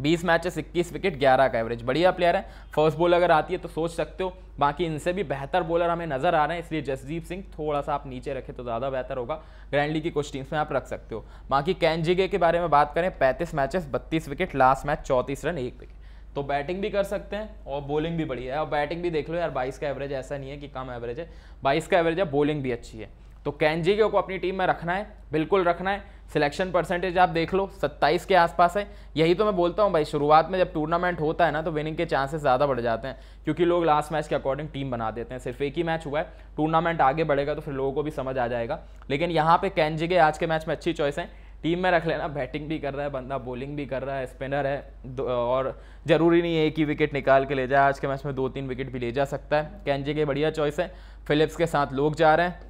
बीस मैचेस इक्कीस विकेट ग्यारह का एवरेज बढ़िया प्लेयर है फर्स्ट बॉल अगर आती है तो सोच सकते हो बाकी इनसे भी बेहतर बॉलर हमें नजर आ रहे हैं इसलिए जसदीप सिंह थोड़ा सा आप नीचे रखें तो ज़्यादा बेहतर होगा ग्रैंडली की कुछ टीम्स में आप रख सकते हो बाकी कैन जीगे के बारे में बात करें पैंतीस मैचेस बत्तीस विकेट लास्ट मैच चौंतीस रन एक विकेट तो बैटिंग भी कर सकते हैं और बॉलिंग भी बढ़िया है और बैटिंग भी देख लो यार बाईस का एवरेज ऐसा नहीं है कि कम एवरेज है बाईस का एवरेज है बॉलिंग भी अच्छी है तो कैन जीगे को अपनी टीम में रखना है बिल्कुल रखना है सिलेक्शन परसेंटेज आप देख लो 27 के आसपास है यही तो मैं बोलता हूँ भाई शुरुआत में जब टूर्नामेंट होता है ना तो विनिंग के चांसेस ज़्यादा बढ़ जाते हैं क्योंकि लोग लास्ट मैच के अकॉर्डिंग टीम बना देते हैं सिर्फ एक ही मैच हुआ है टूर्नामेंट आगे बढ़ेगा तो फिर लोगों को भी समझ आ जाएगा लेकिन यहाँ कैन जी आज के मैच में अच्छी चॉइस है टीम में रख लेना बैटिंग भी कर रहा है बंदा बॉलिंग भी कर रहा है स्पिनर है और ज़रूरी नहीं है एक ही विकेट निकाल के ले जाए आज के मैच में दो तीन विकेट भी ले जा सकता है कैन बढ़िया चॉइस है फिलिप्स के साथ लोग जा रहे हैं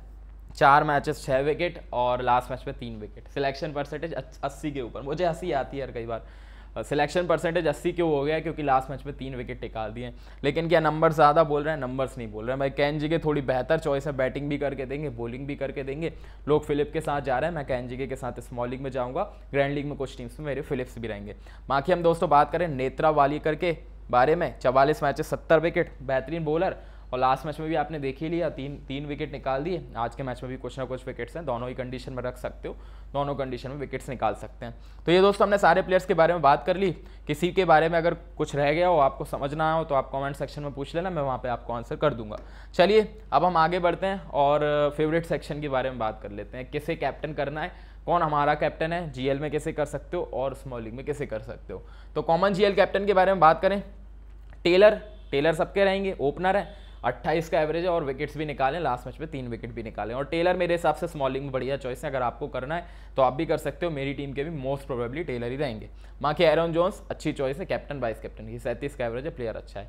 चार मैचेस छः विकेट और लास्ट मैच में तीन विकेट सिलेक्शन परसेंटेज अस्सी के ऊपर मुझे हंसी आती है यार कई बार सिलेक्शन परसेंटेज अस्सी क्यों हो गया क्योंकि लास्ट मैच में तीन विकेट टिका दिए लेकिन क्या नंबर ज़्यादा बोल रहे हैं नंबर्स नहीं बोल रहे हैं भाई कैन जी के थोड़ी बेहतर चॉइस है बैटिंग भी करके देंगे बॉलिंग भी करके देंगे लोग फिलिप के साथ जा रहे हैं मैं कैन जी के साथ स्मॉल लीग में जाऊँगा ग्रैंड लीग में कुछ टीम्स में मेरे फिलिप्स भी रहेंगे बाकी हम दोस्तों बात करें नेत्रा वाली करके बारे में चवालीस मैचेस सत्तर विकेट बेहतरीन बॉलर और लास्ट मैच में भी आपने देख ही लिया तीन तीन विकेट निकाल दिए आज के मैच में भी कुछ ना कुछ विकेट्स हैं दोनों ही कंडीशन में रख सकते हो दोनों कंडीशन में विकेट्स निकाल सकते हैं तो ये दोस्तों हमने सारे प्लेयर्स के बारे में बात कर ली किसी के बारे में अगर कुछ रह गया हो आपको समझना हो तो आप कॉमेंट सेक्शन में पूछ लेना मैं वहाँ पर आपको आंसर कर दूंगा चलिए अब हम आगे बढ़ते हैं और फेवरेट सेक्शन के बारे में बात कर लेते हैं किसे कैप्टन करना है कौन हमारा कैप्टन है जीएल में कैसे कर सकते हो और स्मॉलिंग में कैसे कर सकते हो तो कॉमन जीएल कैप्टन के बारे में बात करें टेलर टेलर सबके रहेंगे ओपनर है अट्ठाईस का एवरेज है और विकेट्स भी निकालें लास्ट मैच में तीन विकेट भी निकालें और टेलर मेरे हिसाब से स्मॉलिंग में बढ़िया चॉइस है अगर आपको करना है तो आप भी कर सकते हो मेरी टीम के भी मोस्ट प्रोबेबली टेलर ही रहेंगे बाकी एरन जोन्स अच्छी चॉइस है कैप्टन वाइस कैप्टन की सैंतीस का एवरेज है प्लेयर अच्छा है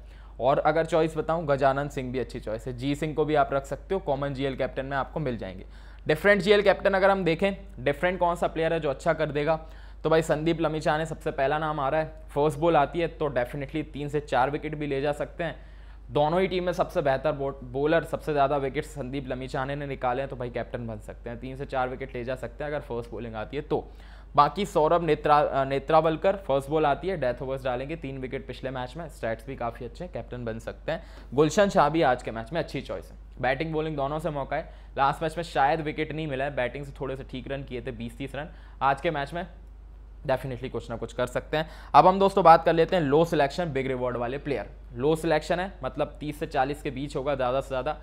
और अगर चॉइस बताऊँ गजानन सिंह भी अच्छी चॉइस है जी सिंह को भी आप रख सकते हो कॉमन जी कैप्टन में आपको मिल जाएंगे डिफरेंट जी कैप्टन अगर हम देखें डिफरेंट कौन सा प्लेयर है जो अच्छा कर देगा तो भाई संदीप लमीचा ने सबसे पहला नाम आ रहा है फर्स्ट बॉल आती है तो डेफिनेटली तीन से चार विकेट भी ले जा सकते हैं दोनों ही टीम में सबसे बेहतर बॉलर सबसे ज़्यादा विकेट संदीप लमीचाने ने निकाले हैं तो भाई कैप्टन बन सकते हैं तीन से चार विकेट ले जा सकते हैं अगर फर्स्ट बॉलिंग आती है तो बाकी सौरभ नेत्रा नेत्रावलकर फर्स्ट बॉल आती है डेथ ओवर्स डालेंगे तीन विकेट पिछले मैच में स्टैट्स भी काफ़ी अच्छे हैं कैप्टन बन सकते हैं गुलशन शाह भी आज के मैच में अच्छी चॉइस है बैटिंग बॉलिंग दोनों से मौका है लास्ट मैच में शायद विकेट नहीं मिला है बैटिंग से थोड़े से ठीक रन किए थे बीस तीस रन आज के मैच में डेफिनेटली कुछ ना कुछ कर सकते हैं अब हम दोस्तों बात कर लेते हैं लो सिलेक्शन बिग रिवॉर्ड वाले प्लेयर लो सिलेक्शन है मतलब 30 से 40 के बीच होगा ज़्यादा से ज़्यादा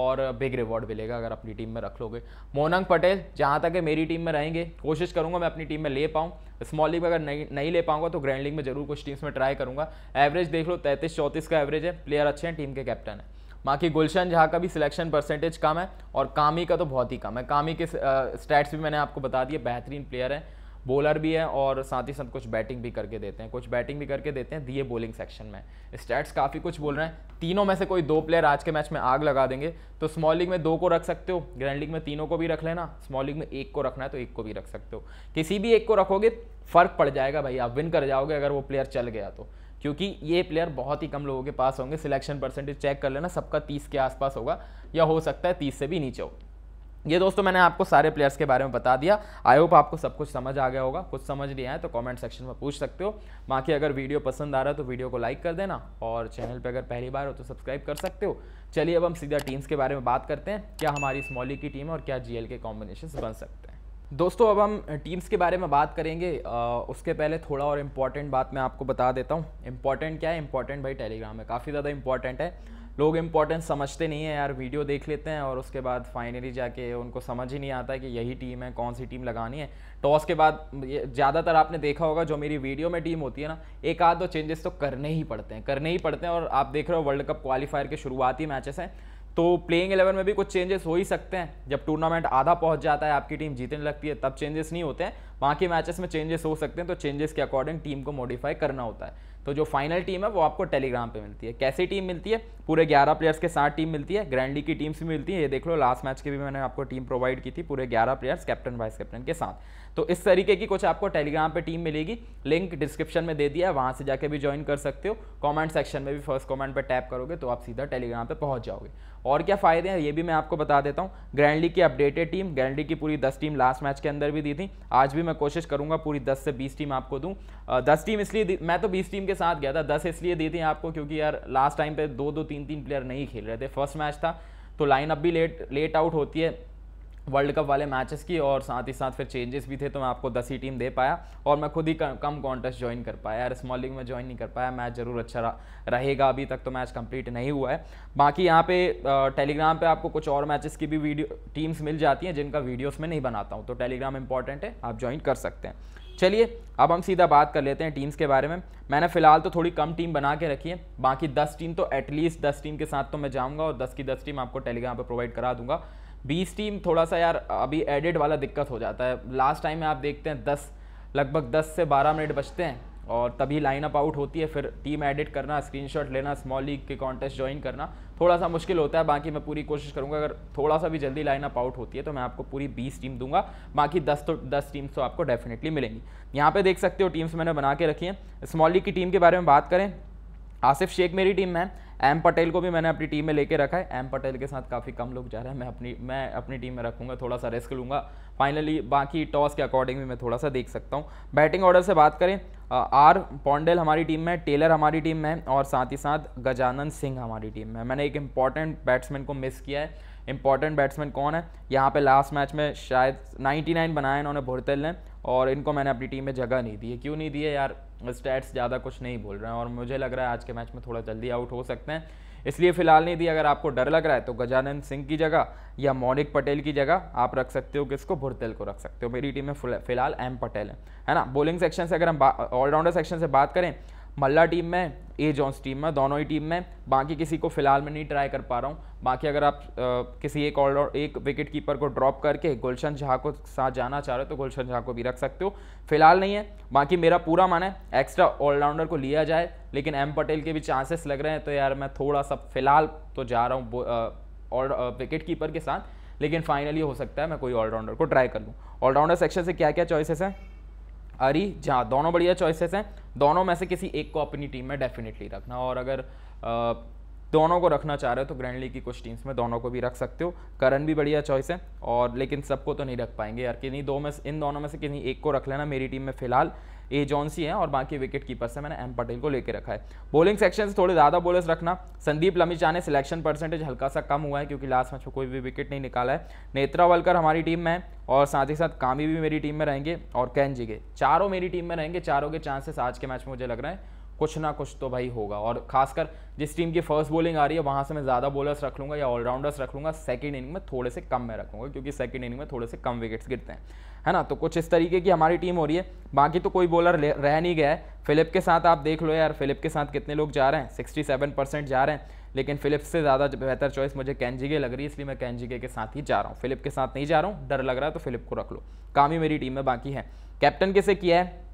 और बिग रिवॉर्ड मिलेगा अगर अपनी टीम में रख लोगे मोनंग पटेल जहाँ तक है मेरी टीम में रहेंगे कोशिश करूँगा मैं अपनी टीम में ले पाऊँ स्मॉल लीग में अगर नहीं नहीं ले पाऊँगा तो ग्रैंड लीग में जरूर कुछ टीम्स में ट्राई करूँगा एवरेज देख लो तैंतीस चौंतीस का एवरेज है प्लेयर अच्छे हैं टीम के कैप्टन है बाकी गुलशन झा का भी सिलेक्शन परसेंटेज कम है और कामी का तो बहुत ही कम है कामी के स्टैट्स भी मैंने आपको बता दिए बेहतरीन प्लेयर हैं बॉलर भी हैं और साथ ही साथ कुछ बैटिंग भी करके देते हैं कुछ बैटिंग भी करके देते हैं दिए बॉलिंग सेक्शन में स्टैट्स काफ़ी कुछ बोल रहे हैं तीनों में से कोई दो प्लेयर आज के मैच में आग लगा देंगे तो स्मॉल लीग में दो को रख सकते हो ग्रैंड लीग में तीनों को भी रख लेना स्मॉल लीग में एक को रखना है तो एक को भी रख सकते हो किसी भी एक को रखोगे फ़र्क पड़ जाएगा भाई आप विन कर जाओगे अगर वो प्लेयर चल गया तो क्योंकि ये प्लेयर बहुत ही कम लोगों के पास होंगे सिलेक्शन परसेंटेज चेक कर लेना सबका तीस के आसपास होगा या हो सकता है तीस से भी नीचे हो ये दोस्तों मैंने आपको सारे प्लेयर्स के बारे में बता दिया आई होप आपको सब कुछ समझ आ गया होगा कुछ समझ नहीं आया तो कमेंट सेक्शन में पूछ सकते हो बाकी अगर वीडियो पसंद आ रहा है तो वीडियो को लाइक कर देना और चैनल पे अगर पहली बार हो तो सब्सक्राइब कर सकते हो चलिए अब हम सीधा टीम्स के बारे में बात करते हैं क्या हमारी स्मॉली की टीम है और क्या जी के कॉम्बिनेशन बन सकते हैं दोस्तों अब हम टीम्स के बारे में बात करेंगे आ, उसके पहले थोड़ा और इम्पॉर्टेंट बात मैं आपको बता देता हूँ इम्पॉर्टेंट क्या है इम्पॉर्टेंट भाई टेलीग्राम है काफ़ी ज़्यादा इम्पॉर्टेंट है लोग इम्पोर्टेंस समझते नहीं है यार वीडियो देख लेते हैं और उसके बाद फाइनली जाके उनको समझ ही नहीं आता कि यही टीम है कौन सी टीम लगानी है टॉस के बाद ज़्यादातर आपने देखा होगा जो मेरी वीडियो में टीम होती है ना एक आध दो चेंजेस तो करने ही पड़ते हैं करने ही पड़ते हैं और आप देख रहे हो वर्ल्ड कप क्वालिफायर के शुरुआती मैचेस हैं तो प्लेइंग एलेवन में भी कुछ चेंजेस हो ही सकते हैं जब टूर्नामेंट आधा पहुंच जाता है आपकी टीम जीतने लगती है तब चेंजेस नहीं होते हैं बाकी मैचेस में चेंजेस हो सकते हैं तो चेंजेस के अकॉर्डिंग टीम को मॉडिफाई करना होता है तो जो फाइनल टीम है वो आपको टेलीग्राम पे मिलती है कैसी टीम मिलती है पूरे 11 प्लेयर्स के साथ टीम मिलती है ग्रैंडी की टीम्स भी मिलती है ये देख लो लास्ट मैच की भी मैंने आपको टीम प्रोवाइड की थी पूरे 11 प्लेयर्स कैप्टन वाइस कैप्टन के साथ तो इस तरीके की कुछ आपको टेलीग्राम पे टीम मिलेगी लिंक डिस्क्रिप्शन में दे दिया है वहाँ से जाके भी ज्वाइन कर सकते हो कॉमेंट सेक्शन में भी फर्स्ट कॉमेंट पर टैप करोगे तो आप सीधा टेलीग्राम पर पहुँच जाओगे और क्या फ़ायदे हैं ये भी मैं आपको बता देता हूँ ग्रैंडली की अपडेटेड टीम ग्रैंडली की पूरी दस टीम लास्ट मैच के अंदर भी दी थी आज भी मैं कोशिश करूँगा पूरी दस से बीस टीम आपको दूँ दस टीम इसलिए मैं तो बीस टीम के साथ गया था दस इसलिए दी थी आपको क्योंकि यार लास्ट टाइम पर दो दो तीन तीन प्लेयर नहीं खेल रहे थे फर्स्ट मैच था तो लाइनअप भी लेट लेट आउट होती है वर्ल्ड कप वाले मैचेस की और साथ ही साथ फिर चेंजेस भी थे तो मैं आपको दस ही टीम दे पाया और मैं खुद ही कम कॉन्टेस्ट ज्वाइन कर पाया यार स्मॉल लीग में ज्वाइन नहीं कर पाया मैच ज़रूर अच्छा रहेगा अभी तक तो मैच कंप्लीट नहीं हुआ है बाकी यहाँ पे टेलीग्राम पे आपको कुछ और मैचेस की भी वीडियो टीम्स मिल जाती हैं जिनका वीडियोस में नहीं बनाता हूँ तो टेलीग्राम इंपॉर्टेंट है आप ज्वाइन कर सकते हैं चलिए अब हम सीधा बात कर लेते हैं टीम्स के बारे में मैंने फिलहाल तो थोड़ी कम टीम बना के रखी है बाकी दस टीम तो एटलीस्ट दस टीम के साथ तो मैं जाऊँगा और दस की दस टीम आपको टेलीग्राम पर प्रोवाइड करा दूंगा बीस टीम थोड़ा सा यार अभी एडिट वाला दिक्कत हो जाता है लास्ट टाइम में आप देखते हैं दस लगभग दस से बारह मिनट बचते हैं और तभी लाइनअप आउट होती है फिर टीम एडिट करना स्क्रीनशॉट लेना स्मॉल लीग के कॉन्टेस्ट ज्वाइन करना थोड़ा सा मुश्किल होता है बाकी मैं पूरी कोशिश करूंगा अगर थोड़ा सा भी जल्दी लाइनअप आउट होती है तो मैं आपको पूरी 20 टीम दूंगा बाकी 10 तो 10 टीम्स तो आपको डेफिनेटली मिलेंगी यहाँ पे देख सकते हो टीम्स मैंने बना के रखी हैं स्मॉल लीग की टीम के बारे में बात करें आसिफ शेख मेरी टीम में है एम पटेल को भी मैंने अपनी टीम में लेके रखा है एम पटेल के साथ काफ़ी कम लोग जा रहे हैं मैं अपनी मैं अपनी टीम में रखूँगा थोड़ा सा रिस्क लूँगा फाइनली बाकी टॉस के अकॉर्डिंग भी मैं थोड़ा सा देख सकता हूँ बैटिंग ऑर्डर से बात करें आर पौंडेल हमारी टीम में टेलर हमारी टीम में और साथ ही साथ गजानन सिंह हमारी टीम में मैंने एक इम्पॉर्टेंट बैट्समैन को मिस किया है इंपॉर्टेंट बैट्समैन कौन है यहाँ पे लास्ट मैच में शायद 99 बनाया इन्होंने भुरतेल ने और इनको मैंने अपनी टीम में जगह नहीं दी है क्यों नहीं दी है यार स्टैट्स ज़्यादा कुछ नहीं बोल रहे हैं और मुझे लग रहा है आज के मैच में थोड़ा जल्दी आउट हो सकते हैं इसलिए फिलहाल नहीं दी अगर आपको डर लग रहा है तो गजानंद सिंह की जगह या मौनिक पटेल की जगह आप रख सकते हो किसको भुरतेल को रख सकते हो मेरी टीम में फिलहाल एम पटेल है है ना बॉलिंग सेक्शन से अगर हम ऑलराउंडर सेक्शन से बात करें मल्ला टीम में ए जॉन्स टीम में दोनों ही टीम में बाकी किसी को फिलहाल मैं नहीं ट्राई कर पा रहा हूँ बाकी अगर आप आ, किसी एक ऑल एक विकेट कीपर को ड्रॉप करके गुलशन झा को साथ जाना चाह रहे हो तो गुलशन झा को भी रख सकते हो फिलहाल नहीं है बाकी मेरा पूरा मन है एक्स्ट्रा ऑलराउंडर को लिया जाए लेकिन एम पटेल के भी चांसेस लग रहे हैं तो यार मैं थोड़ा सा फिलहाल तो जा रहा हूँ ऑल विकेट कीपर के साथ लेकिन फाइनली हो सकता है मैं कोई ऑलराउंडर को ट्राई कर लूँ ऑलराउंडर सेक्शन से क्या क्या चॉइसेस हैं अरी जहाँ दोनों बढ़िया चॉइसेस हैं दोनों में से किसी एक को अपनी टीम में डेफिनेटली रखना और अगर आ, दोनों को रखना चाह रहे हो तो ग्रैंड लीग की कुछ टीम्स में दोनों को भी रख सकते हो करण भी बढ़िया चॉइस है और लेकिन सबको तो नहीं रख पाएंगे यार किन्हीं दो में इन दोनों में से किसी एक को रख लेना मेरी टीम में फिलहाल ए जॉन्सी हैं और बाकी विकेट कीपर से मैंने एम पटेल को लेकर रखा है बॉलिंग सेक्शन से थोड़े ज़्यादा बॉलर्स रखना संदीप लमीचा ने सिलेक्शन परसेंटेज हल्का सा कम हुआ है क्योंकि लास्ट मैच में कोई भी विकेट नहीं निकाला है नेत्रा वलकर हमारी टीम में और साथ ही साथ कामी भी मेरी टीम में रहेंगे और कैन जी के चारों मेरी टीम में रहेंगे चारों के चांसेस आज के मैच में मुझे लग रहे हैं कुछ ना कुछ तो भाई होगा और खासकर जिस टीम की फर्स्ट बॉलिंग आ रही है वहाँ से मैं ज़्यादा बॉलर्स रख लूँगा या ऑलराउंडर्स रख लूँगा सेकेंड इनिंग में थोड़े से कम मैं रखूँगा क्योंकि सेकेंड इनिंग में थोड़े से कम विकेट्स गिरते हैं है ना तो कुछ इस तरीके की हमारी टीम हो रही है बाकी तो कोई बॉलर रह नहीं गया है फिलिप के साथ आप देख लो यार फिलिप के साथ कितने लोग जा रहे हैं सिक्सटी सेवन परसेंट जा रहे हैं लेकिन फिलिप्स से ज़्यादा बेहतर चॉइस मुझे के लग रही है इसलिए मैं कैनजी के साथ ही जा रहा हूँ फिलिप के साथ नहीं जा रहा हूँ डर लग रहा है तो फिलिप को रख लो काम ही मेरी टीम में बाकी है कैप्टन किसे किया है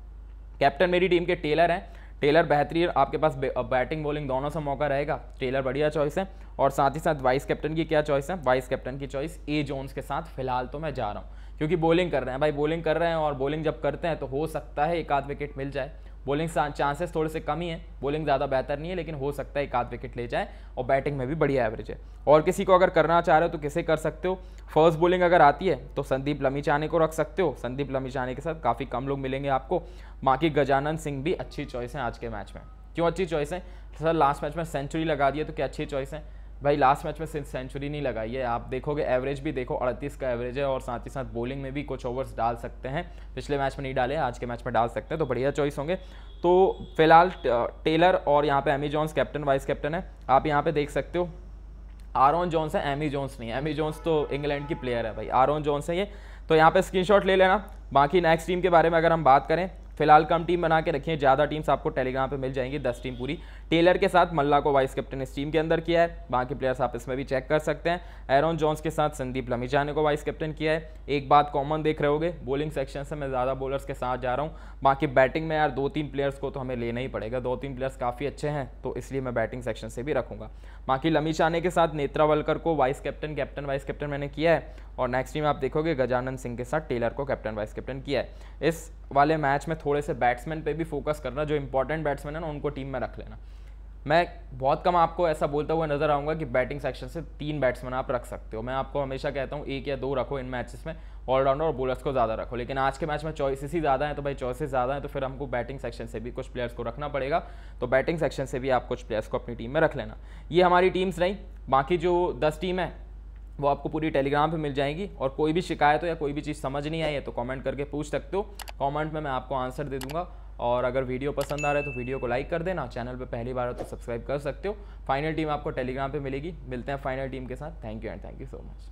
कैप्टन मेरी टीम के टेलर हैं टेलर बेहतरीन आपके पास बैटिंग बॉलिंग दोनों से मौका रहेगा टेलर बढ़िया चॉइस है और साथ ही साथ वाइस कैप्टन की क्या चॉइस है वाइस कैप्टन की चॉइस ए जोन्स के साथ फिलहाल तो मैं जा रहा हूँ क्योंकि बॉलिंग कर रहे हैं भाई बॉलिंग कर रहे हैं और बॉलिंग जब करते हैं तो हो सकता है एक आध विकेट मिल जाए बॉलिंग चांसेस थोड़े से कम ही है बॉलिंग ज़्यादा बेहतर नहीं है लेकिन हो सकता है एक आध विकेट ले जाए और बैटिंग में भी बढ़िया एवरेज है और किसी को अगर करना चाह रहे हो तो किसे कर सकते हो फर्स्ट बॉलिंग अगर आती है तो संदीप लमीचाने को रख सकते हो संदीप लमीचाने के साथ काफ़ी कम लोग मिलेंगे आपको बाकी गजानन सिंह भी अच्छी चॉइस हैं आज के मैच में क्यों अच्छी चॉइस है सर लास्ट मैच में सेंचुरी लगा दिया तो क्या अच्छी चॉइस है भाई लास्ट मैच में सेंचुरी नहीं लगाई है आप देखोगे एवरेज भी देखो अड़तीस का एवरेज है और साथ ही साथ बॉलिंग में भी कुछ ओवर्स डाल सकते हैं पिछले मैच में नहीं डाले आज के मैच में डाल सकते हैं तो बढ़िया चॉइस होंगे तो फिलहाल टेलर और यहाँ पे Amy Jones captain vice captain है आप यहाँ पे देख सकते हो आरोन जॉन्स है एमी जॉन्स नहीं एमी जॉन्स तो इंग्लैंड की प्लेयर है भाई आरोन जॉन्स है ये तो यहाँ पर स्क्रीन ले लेना बाकी नेक्स्ट टीम के बारे में अगर हम बात करें फिलहाल कम टीम बना के रखिए ज़्यादा टीम्स आपको टेलीग्राम पे मिल जाएंगी दस टीम पूरी टेलर के साथ मल्ला को वाइस कैप्टन इस टीम के अंदर किया है बाकी प्लेयर्स आप इसमें भी चेक कर सकते हैं एरोन जॉन्स के साथ संदीप लमिजा ने को वाइस कैप्टन किया है एक बात कॉमन देख रहे होगे बॉलिंग सेक्शन से मैं ज़्यादा बॉलर्स के साथ जा रहा हूँ बाकी बैटिंग में यार दो तीन प्लेयर्स को तो हमें लेना ही पड़ेगा दो तीन प्लेयर्स काफ़ी अच्छे हैं तो इसलिए मैं बैटिंग सेक्शन से भी रखूँगा बाकी लमी चाने के साथ नेत्रावलकर को vice captain captain vice captain मैंने किया है और नेक्स्ट टीम आप देखोगे गजानन सिंह के साथ टेलर को कैप्टन वाइस कैप्टन किया है इस वाले मैच में थोड़े से बैट्समैन पे भी फोकस करना जो इंपॉर्टेंट बैट्समैन है ना उनको टीम में रख लेना मैं बहुत कम आपको ऐसा बोलता हुआ नज़र आऊँगा कि बैटिंग सेक्शन से तीन बैट्समैन आप रख सकते हो मैं आपको हमेशा कहता हूँ एक या दो रखो इन मैचेस में ऑलराउंडर और बोलर्स को ज़्यादा रखो लेकिन आज के मैच में चॉइसेस ही ज़्यादा हैं तो भाई चॉइसेस ज़्यादा हैं तो फिर हमको बैटिंग सेक्शन से भी कुछ प्लेयर्स को रखना पड़ेगा तो बैटिंग सेक्शन से भी आप कुछ प्लेयर्स को अपनी टीम में रख लेना ये हमारी टीम्स नहीं बाकी जो दस टीम है वो आपको पूरी टेलीग्राम पे मिल जाएगी और कोई भी शिकायत हो या कोई भी चीज़ समझ नहीं आई है तो कमेंट करके पूछ सकते हो कमेंट में मैं आपको आंसर दे दूंगा और अगर वीडियो पसंद आ रहा है तो वीडियो को लाइक कर देना चैनल पर पहली बार हो तो सब्सक्राइब कर सकते हो फाइनल टीम आपको टेलीग्राम पर मिलेगी मिलते हैं फाइनल टीम के साथ thank you and thank you so much